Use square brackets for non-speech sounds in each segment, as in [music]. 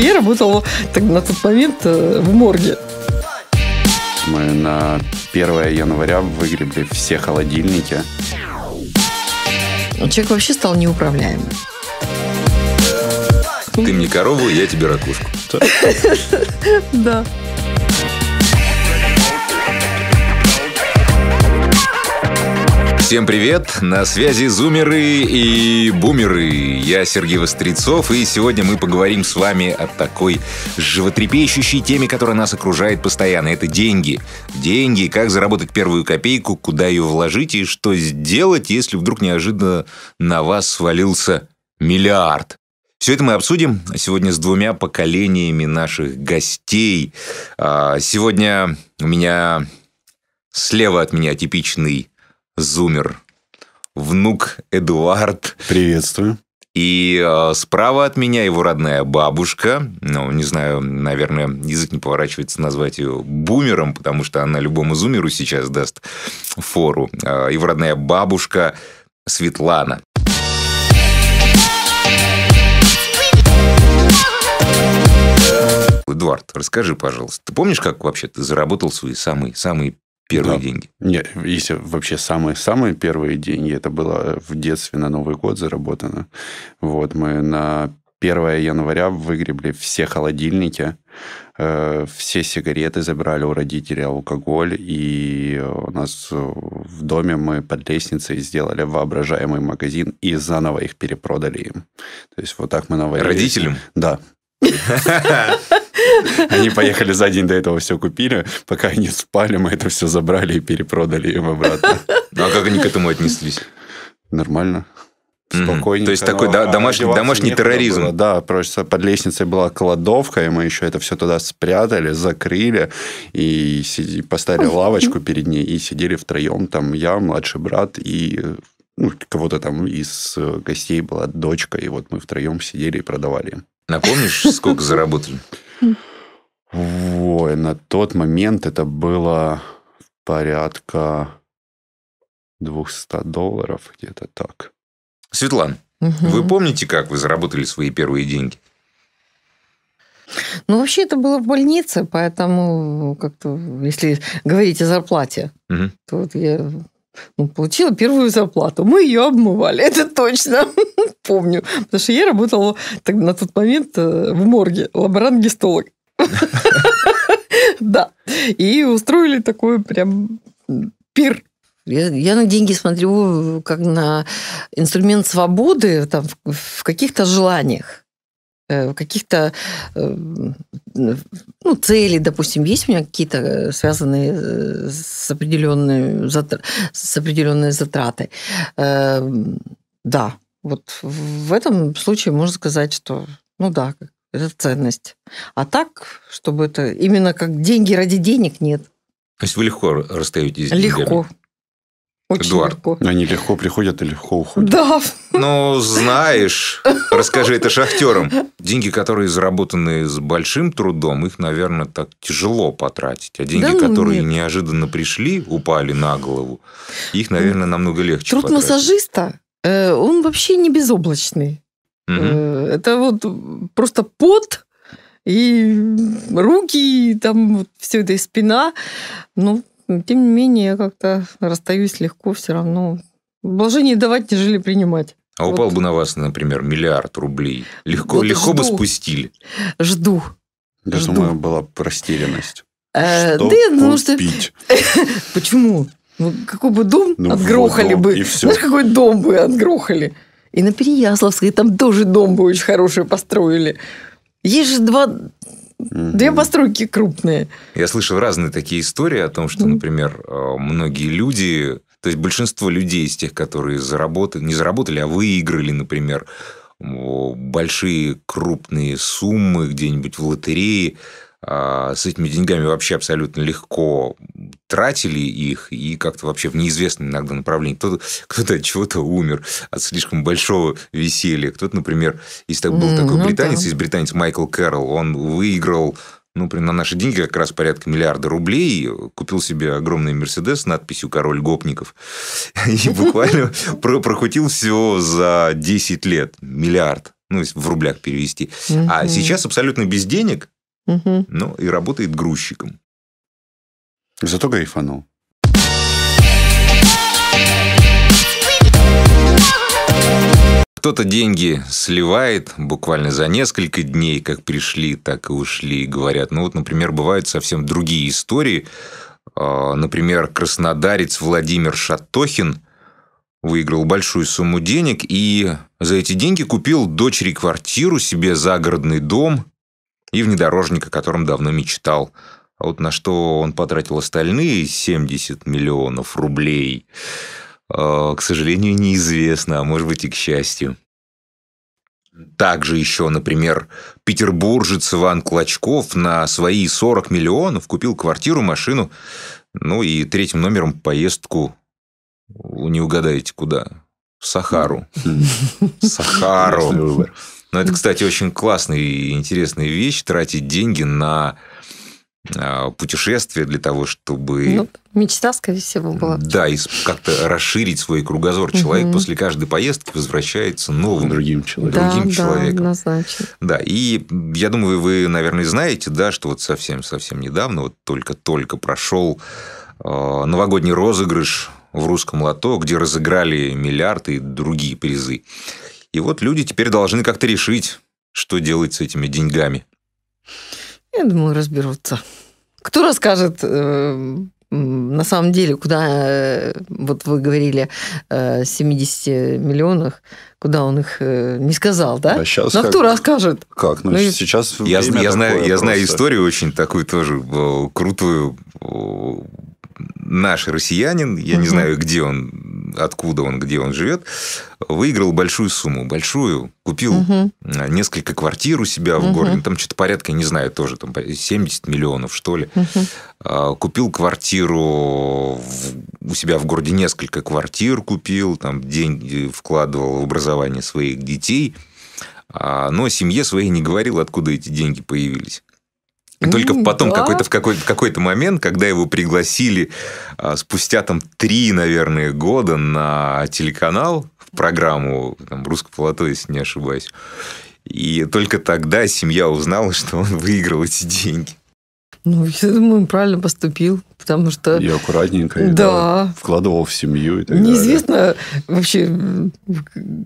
что я работала на тот момент э, в морге. Мы на 1 января выгребли все холодильники. Ну, человек вообще стал неуправляемым. Ты мне корову, я тебе ракушку. [laughs] Да. Всем привет! На связи зумеры и бумеры. Я Сергей Вострецов, и сегодня мы поговорим с вами о такой животрепещущей теме, которая нас окружает постоянно. Это деньги. Деньги, как заработать первую копейку, куда ее вложить и что сделать, если вдруг неожиданно на вас свалился миллиард. Все это мы обсудим сегодня с двумя поколениями наших гостей. А, сегодня у меня слева от меня типичный Зумер, внук Эдуард. Приветствую. И э, справа от меня его родная бабушка, ну, не знаю, наверное, язык не поворачивается назвать ее бумером, потому что она любому зумеру сейчас даст фору. Э, его родная бабушка Светлана. Эдуард, расскажи, пожалуйста, ты помнишь, как вообще ты заработал свои самые-самые первые да. деньги? Нет, если вообще самые-самые первые деньги, это было в детстве на Новый год заработано. Вот мы на 1 января выгребли все холодильники, э, все сигареты забрали у родителей, алкоголь, и у нас в доме мы под лестницей сделали воображаемый магазин и заново их перепродали им. То есть вот так мы наварились. Родителям? Да. [laughs] Они поехали за день до этого все купили. Пока они спали, мы это все забрали и перепродали им обратно. Ну, а как они к этому отнеслись? Нормально. спокойно. То есть такой а домашний, домашний терроризм. Да, просто под лестницей была кладовка, и мы еще это все туда спрятали, закрыли, и поставили лавочку перед ней, и сидели втроем. Там я, младший брат и ну, кого-то там из э, гостей была дочка, и вот мы втроем сидели и продавали им. Напомнишь, сколько заработали? Ой, на тот момент это было порядка 200 долларов, где-то так. Светлан, угу. вы помните, как вы заработали свои первые деньги? Ну, вообще, это было в больнице, поэтому как-то, если говорить о зарплате, угу. то вот я ну, получила первую зарплату. Мы ее обмывали, [laughs] это точно, [laughs] помню. Потому что я работала так, на тот момент э, в морге, лаборант-гистолог. [laughs] Да. И устроили такой прям пир я, я на деньги смотрю э, как на инструмент свободы там, в, в каких-то желаниях. Э, каких-то э, ну, целей, допустим, есть у меня какие-то э, связанные с определенной, с определенной затратой. Да, вот в этом случае можно сказать, что ну да, это ценность. А так, чтобы это именно как деньги ради денег нет. То есть вы легко расстаетесь с деньгами? Легко, очень Эдуард. Ну, они легко приходят и легко уходят. Да. Ну, знаешь, расскажи это шахтерам. Деньги, которые заработаны с большим трудом, их, наверное, так тяжело потратить. А деньги, да, ну которые нет. неожиданно пришли, упали на голову, их, наверное, намного легче Труд потратить. массажиста, э, он вообще не безоблачный. Угу. Это вот просто пот и руки, и там вот все это и спина. Ну, тем не менее, я как-то расстаюсь легко все равно. Блажение давать, тяжелее принимать. А вот. упал бы на вас, например, миллиард рублей. Легко, вот легко жду. бы спустили. Жду. Я жду. думаю, была бы растерянность. Э, ну, что да, я думаю, что... Почему? Ну, какой бы дом ну, отгрохали вот, бы. И все. Знаешь, [laughs] какой дом бы отгрохали? И на Переяславской там тоже дом бы очень хороший построили. Есть же два Две постройки крупные. Я слышал разные такие истории о том, что, например, э, многие люди, то есть большинство людей из тех, которые заработали, не заработали, а выиграли, например, большие крупные суммы где-нибудь в лотерее, а, с этими деньгами вообще абсолютно легко тратили их и как-то вообще в неизвестном иногда направлении. Кто-то, кто-то от чего-то умер, от слишком большого веселья. Кто-то, например, если так, был такой ну британец, да. есть британец Майкл Кэрролл, он выиграл ну, прям на наши деньги как раз порядка миллиарда рублей, купил себе огромный Мерседес с надписью «Король гопников» [laughs] и буквально [laughs] про прокутил все за 10 лет, миллиард, ну, в рублях перевести. А сейчас абсолютно без денег, Угу. Ну, и работает грузчиком. Зато гайфанул. Кто-то деньги сливает буквально за несколько дней, как пришли, так и ушли, говорят. Ну вот, например, бывают совсем другие истории. А, например, краснодарец Владимир Шатохин выиграл большую сумму денег и за эти деньги купил дочери квартиру себе, загородный дом и внедорожника, о котором давно мечтал. А вот на что он потратил остальные 70 миллионов рублей, а, к сожалению, неизвестно, а может быть и к счастью. Также еще, например, петербуржец Иван Клочков на свои 40 миллионов купил квартиру, машину, ну и третьим номером поездку, не угадаете куда, в Сахару. [laughs] Сахару. Но это, кстати, очень классная и интересная вещь, тратить деньги на а, путешествие для того, чтобы... Ну, мечта, скорее всего, была. Да, и как-то расширить свой кругозор. Человек угу. после каждой поездки возвращается новым. Другим человеком. Да, другим да, человеком. однозначно. Да, и я думаю, вы, наверное, знаете, да, что вот совсем-совсем недавно, вот только-только прошел а, новогодний розыгрыш в русском лото, где разыграли миллиарды и другие призы. И вот люди теперь должны как-то решить, что делать с этими деньгами. Я думаю, разберутся. Кто расскажет э, на самом деле, куда, э, вот вы говорили о э, 70 миллионах, куда он их не сказал, да? А сейчас Но ну, а как, кто расскажет? Как? Ну, ну сейчас я, я, знаю, я знаю историю очень такую тоже крутую наш россиянин, я угу. не знаю, где он, откуда он, где он живет, выиграл большую сумму, большую, купил угу. несколько квартир у себя в угу. городе, там что-то порядка, не знаю, тоже там 70 миллионов, что ли. Угу. Купил квартиру в, у себя в городе, несколько квартир купил, там деньги вкладывал в образование своих детей, а, но семье своей не говорил, откуда эти деньги появились. И только потом да? какой-то, в какой-то, какой то момент, когда его пригласили а, спустя там три, наверное, года на телеканал, в программу там, «Русское плато», если не ошибаюсь, и только тогда семья узнала, что он выиграл эти деньги. Ну, [laughs] я думаю, правильно поступил, потому что... И аккуратненько, и, да. Вкладывал в семью и так Неизвестно далее. вообще,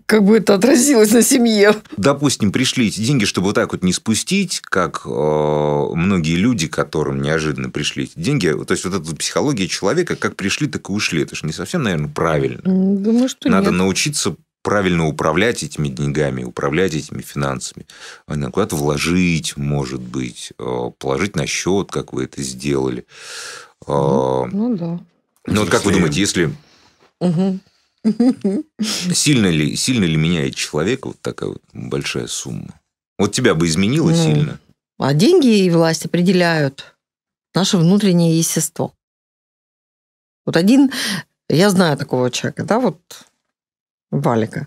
как бы это отразилось на семье. Допустим, пришли эти деньги, чтобы вот так вот не спустить, как э, многие люди, которым неожиданно пришли эти деньги. То есть, вот эта психология человека, как пришли, так и ушли. Это же не совсем, наверное, правильно. Думаю, что Надо нет. научиться правильно управлять этими деньгами, управлять этими финансами. куда-то вложить, может быть, э, положить на счет, как вы это сделали. Э, ну, ну да. Ну вот как вы думаете, если угу. [laughs] сильно ли сильно ли меняет человека вот такая вот большая сумма? Вот тебя бы изменило ну, сильно? А деньги и власть определяют наше внутреннее естество. Вот один, я знаю такого человека, да, вот Валика.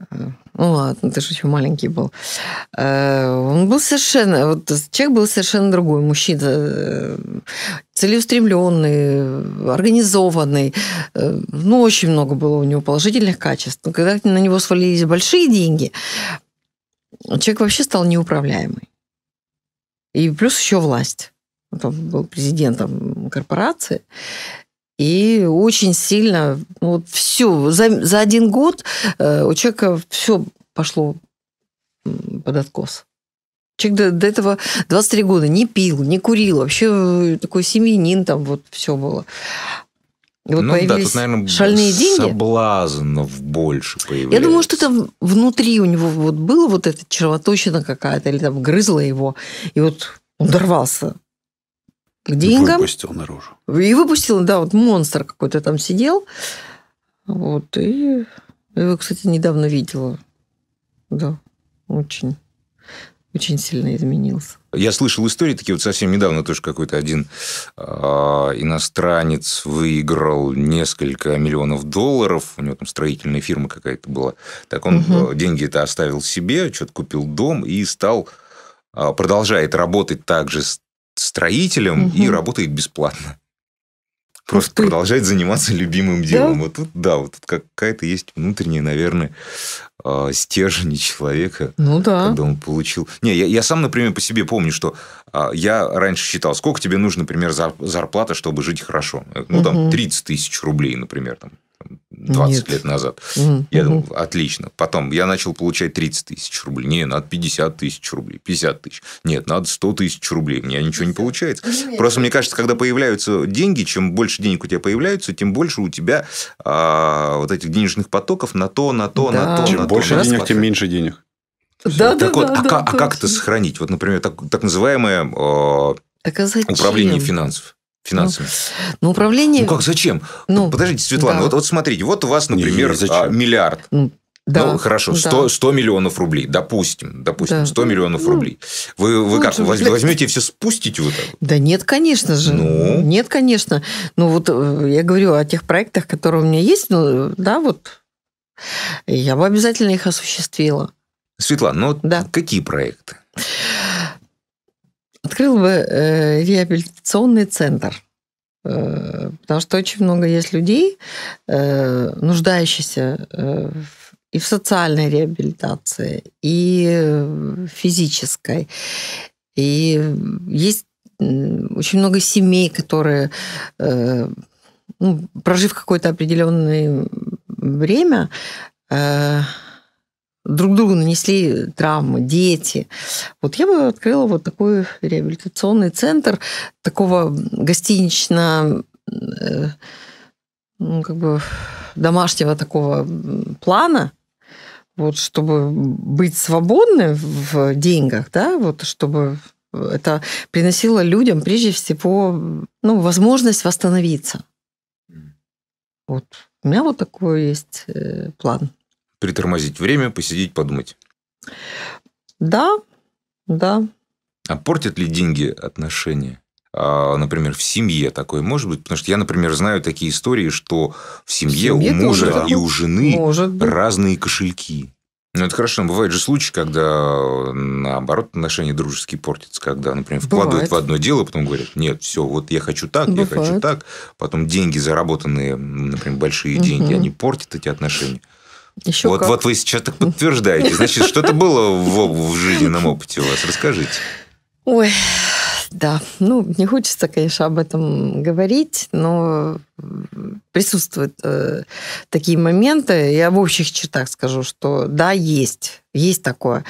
Э, ну ладно, ты же еще маленький был. Э, он был совершенно... Вот человек был совершенно другой. Мужчина э, целеустремленный, организованный. Ну, очень много было у него положительных качеств. Но когда на него свалились большие деньги, человек вообще стал неуправляемый. И плюс еще власть. Он был президентом корпорации. И очень сильно, ну, вот все, за, за один год э, у человека все пошло под откос. Человек до, до этого 23 года не пил, не курил, вообще э, такой семьянин там вот все было. И вот ну да, тут, наверное, шальные деньги. соблазнов больше появляется. Я думаю, что это внутри у него вот было вот эта червоточина какая-то, или там грызла его, и вот он дорвался к деньгам. Выпустил наружу. И выпустил, да, вот монстр какой-то там сидел. Вот, и его, кстати, недавно видела. Да, очень, очень сильно изменился. Я слышал истории такие, вот совсем недавно тоже какой-то один э, иностранец выиграл несколько миллионов долларов, у него там строительная фирма какая-то была. Так он угу. Э, деньги это оставил себе, что-то купил дом и стал а, продолжает работать также с строителем угу. и работает бесплатно. Просто Ух ты. продолжать заниматься любимым делом. Да? Вот тут, да, вот тут какая-то есть внутренняя, наверное, а, стержень человека. Ну да. Когда он получил... Не, я, я сам, например, по себе помню, что а, я раньше считал, сколько тебе нужно, например, зарплата, чтобы жить хорошо. Ну, угу. там, 30 тысяч рублей, например, там, 20 Нет. лет назад. Угу. Я думал, отлично. Потом я начал получать 30 тысяч рублей. Не, надо 50 тысяч рублей, 50 тысяч. Нет, надо 100 тысяч рублей. У меня ничего не получается. Ну, нет. Просто ну мне кажется, когда появляются деньги, чем больше денег у тебя появляются, тем больше у тебя а, вот этих денежных потоков на то, на то, да. на то. Чем на больше то, денег, тем меньше денег. Все. Да, так да, вот, да, а, да, как, а как это сохранить? Вот, например, так, так называемое э, а управление финансов финансами? Ну, ну управление... Ну, как, зачем? Ну, Подождите, Светлана, да. вот, вот смотрите, вот у вас, например, а, миллиард. Ну, да, ну, хорошо, 100, да. 100 миллионов рублей, допустим, допустим, да. 100 ну, миллионов ну, рублей. Вы, вы ну, как, возьмете возьмете и все спустите вот так? Да нет, конечно же. Ну? Нет, конечно. Ну, вот э, я говорю о тех проектах, которые у меня есть, ну, да, вот, я бы обязательно их осуществила. Светлана, ну, да. какие проекты? Открыл бы э, реабилитационный центр. Э, потому что очень много есть людей, э, нуждающихся э, и в социальной реабилитации, и физической. И есть очень много семей, которые, ну, прожив какое-то определенное время, друг другу нанесли травмы, дети. Вот я бы открыла вот такой реабилитационный центр такого гостинично э, ну, как бы домашнего такого плана, вот чтобы быть свободны в деньгах, да, вот чтобы это приносило людям прежде всего ну, возможность восстановиться. Вот у меня вот такой есть э, план притормозить время, посидеть, подумать. Да, да. А портят ли деньги отношения? А, например, в семье такое может быть? Потому что я, например, знаю такие истории, что в семье, в семье у мужа тоже, и у жены разные кошельки. Ну, это хорошо. Но бывают же случаи, когда, наоборот, отношения дружеские портятся. Когда, например, вкладывают Бывает. в одно дело, потом говорят, нет, все, вот я хочу так, Бывает. я хочу так. Потом деньги заработанные, например, большие деньги, угу. они портят эти отношения. Еще вот, как. вот вы сейчас так подтверждаете. Значит, что-то было в, в жизненном опыте у вас. Расскажите. Ой, да. Ну, не хочется, конечно, об этом говорить, но присутствуют э, такие моменты. Я в общих чертах скажу, что да, есть. Есть такое.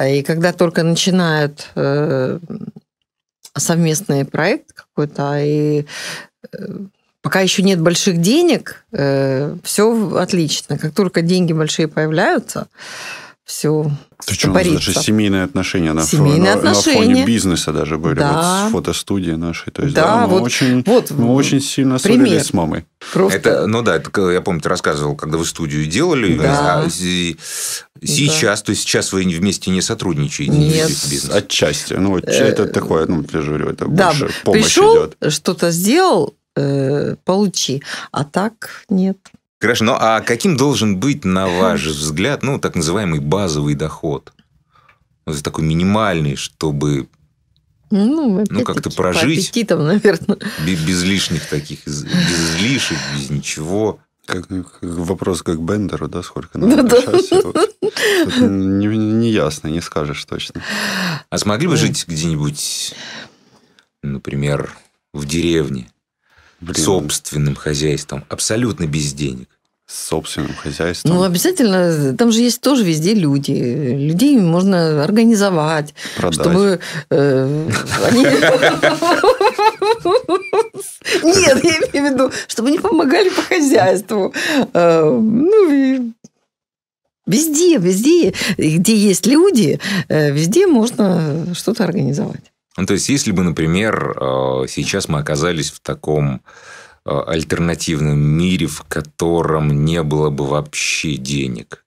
И когда только начинают э, совместный проект какой-то, и э, Пока еще нет больших денег, э, все отлично. Как только деньги большие появляются, все Ты что, у даже семейные отношения на, семейные фо- отношения. на фоне бизнеса даже были. Да. Вот с фотостудии нашей. То есть, да, да мы, вот, очень, вот, мы очень сильно ссорились с мамой. Просто... Это, ну да, это, я помню, ты рассказывал, когда вы студию делали. Да. А сейчас, да. то есть сейчас вы вместе не сотрудничаете? Нет. Бизнес. Отчасти. Ну, э, это такое, ну, я же говорю, это да. больше помощь Пришел, идет. что-то сделал, э, получи. А так нет. Хорошо, ну а каким должен быть, на ваш взгляд, ну, так называемый базовый доход? Ну, такой минимальный, чтобы ну, ну как-то прожить. По наверное. Без лишних таких, без излишек, без ничего. Как, как вопрос как Бендеру, да, сколько надо да, да. Вот. Не, не ясно, не скажешь точно. А смогли бы ну. жить где-нибудь, например, в деревне? Блин. собственным хозяйством, абсолютно без денег. С собственным хозяйством. Ну, обязательно, там же есть тоже везде люди. Людей можно организовать, Продать. чтобы э, они... Нет, я имею в виду, чтобы они помогали по хозяйству. Э, ну, и везде, везде, где есть люди, э, везде можно что-то организовать. Ну, то есть, если бы, например, э, сейчас мы оказались в таком э, альтернативном мире, в котором не было бы вообще денег.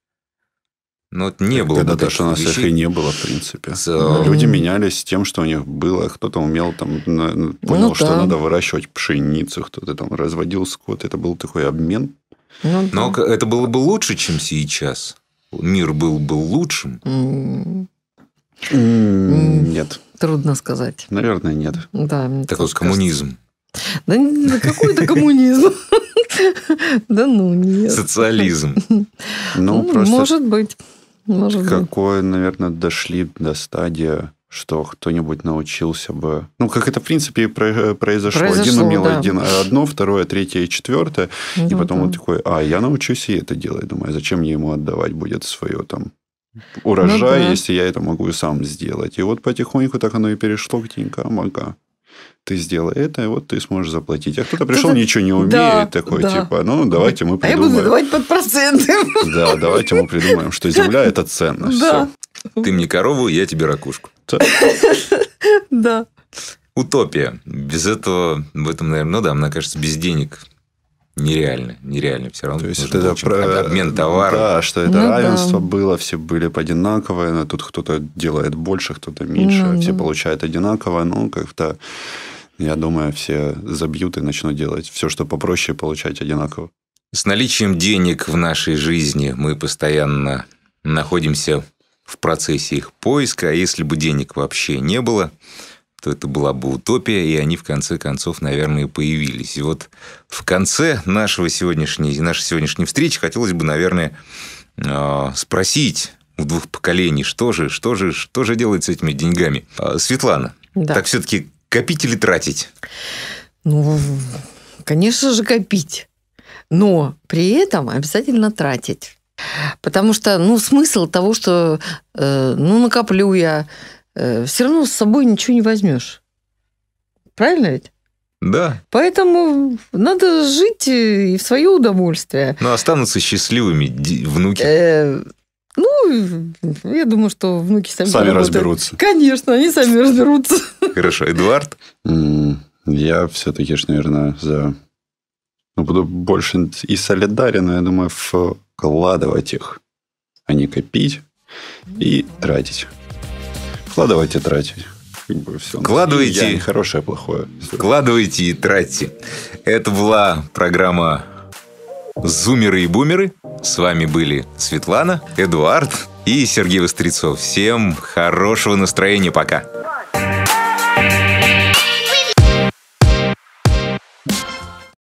Ну, вот не так было Тогда то что у нас вещей. их и не было, в принципе. So... Ну, э, люди менялись тем, что у них было. Кто-то умел, там, ну понял, ну, да. что надо выращивать пшеницу, кто-то там разводил скот. Это был такой обмен. Ну, да. Но это было бы лучше, чем сейчас. Мир был бы лучшим. Mm. Нет. Трудно сказать. Наверное, нет. Да, так вот, коммунизм. Да какой это коммунизм? [laughs] Да ну нет. Социализм. Ну, ну просто... Может быть. Может какое, наверное, дошли до стадии, что кто-нибудь научился бы... Ну, как это, в принципе, и произошло. произошло один умел да. один, э, одно, второе, третье и четвертое. Ну, и потом да. он такой, а, я научусь и это делать. Думаю, «А зачем мне ему отдавать будет свое там ну урожай, ну, да. если я это могу и сам сделать. И вот потихоньку так оно и перешло к деньгам, ага. Ты сделай это, и вот ты сможешь заплатить. А кто-то пришел, кто ничего не умеет, да, такой, да. типа, ну, давайте мы придумаем. А я буду давать под проценты. Да, давайте мы придумаем, что земля – это ценность. Да. Все. Ты мне корову, я тебе ракушку. Да. [laughs] да. Утопия. Без этого, в этом, наверное, ну да, мне кажется, без денег нереально, нереально все равно. То есть это про... обмен э, товаром. Да, что это ну, равенство да. было, все были одинаковые, но тут кто-то делает больше, кто-то меньше, ну, все да. получают одинаково, ну как-то я думаю, все забьют и начнут делать все, что попроще, получать одинаково. С наличием денег в нашей жизни мы постоянно находимся в процессе их поиска, а если бы денег вообще не было, что это была бы утопия, и они в конце концов, наверное, появились. И вот в конце нашего сегодняшней, нашей сегодняшней встречи хотелось бы, наверное, э, спросить у двух поколений, что же, что же, что же делать с этими деньгами. А, Светлана, да. так все-таки копить или тратить? Ну, конечно же, копить. Но при этом обязательно тратить. Потому что, ну, смысл того, что, э, ну, накоплю я, Э, все равно с собой ничего не возьмешь. Правильно ведь? Да. Поэтому надо жить э, и в свое удовольствие. Но останутся счастливыми внуки. Э, ну, я думаю, что внуки сами, сами разберутся. Конечно, они сами [laughs] разберутся. Хорошо, Эдуард. Я все-таки, наверное, за ну, буду больше и солидарен, я думаю, вкладывать их, а не копить и тратить. Вкладывайте, тратите. Как Вкладывайте. Я, хорошее, плохое. Все. Вкладывайте и тратьте. Это была программа «Зумеры и бумеры». С вами были Светлана, Эдуард и Сергей Вострецов. Всем хорошего настроения. Пока.